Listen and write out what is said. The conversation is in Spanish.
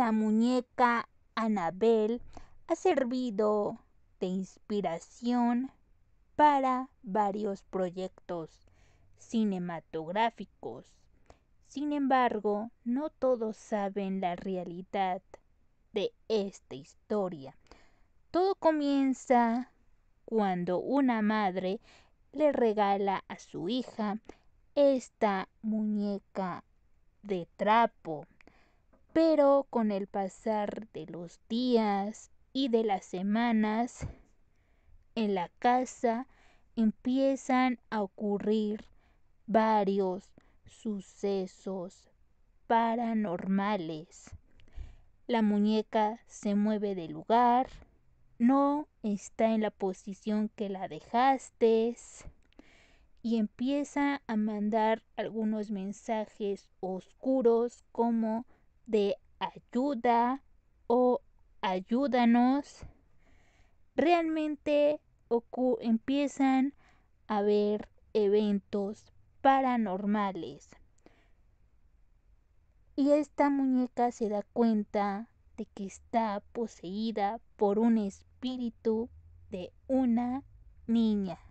la muñeca Anabel ha servido de inspiración para varios proyectos cinematográficos. Sin embargo, no todos saben la realidad de esta historia. Todo comienza cuando una madre le regala a su hija esta muñeca de trapo pero con el pasar de los días y de las semanas, en la casa empiezan a ocurrir varios sucesos paranormales. La muñeca se mueve de lugar, no está en la posición que la dejaste y empieza a mandar algunos mensajes oscuros como de ayuda o ayúdanos, realmente empiezan a ver eventos paranormales. Y esta muñeca se da cuenta de que está poseída por un espíritu de una niña.